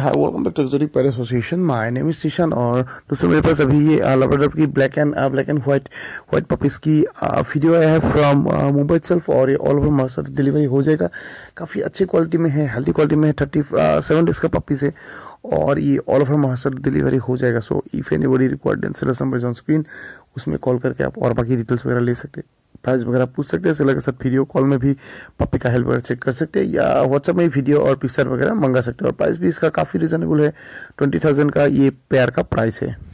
hi welcome back to luxury association my name is Shishan और दोस्तों मेरे पास अभी ये लैब्राडोर uh, की black and black and white white puppies की वीडियो uh, आया है फ्रॉम मुंबई सेल्फ और ये ऑल ओवर महाराष्ट्र डिलीवरी हो जाएगा काफ़ी अच्छी क्वालिटी में है हेल्दी क्वालिटी में है थर्टी सेवन डेज का पपीज है और ये ऑल ओवर महाराष्ट्र डिलीवरी हो जाएगा so if anybody required then number on screen उसमें कॉल करके आप और बाकी डिटेल्स वगैरह ले सकते हैं प्राइस वगैरह पूछ सकते हैं सेलर साथ वीडियो कॉल में भी पप्पी का हेल्प वगैरह चेक कर सकते हैं या व्हाट्सएप में वीडियो और पिक्चर वगैरह मंगा सकते हैं और प्राइस भी इसका काफ़ी रिजनेबल है ट्वेंटी थाउजेंड का ये पेयर का प्राइस है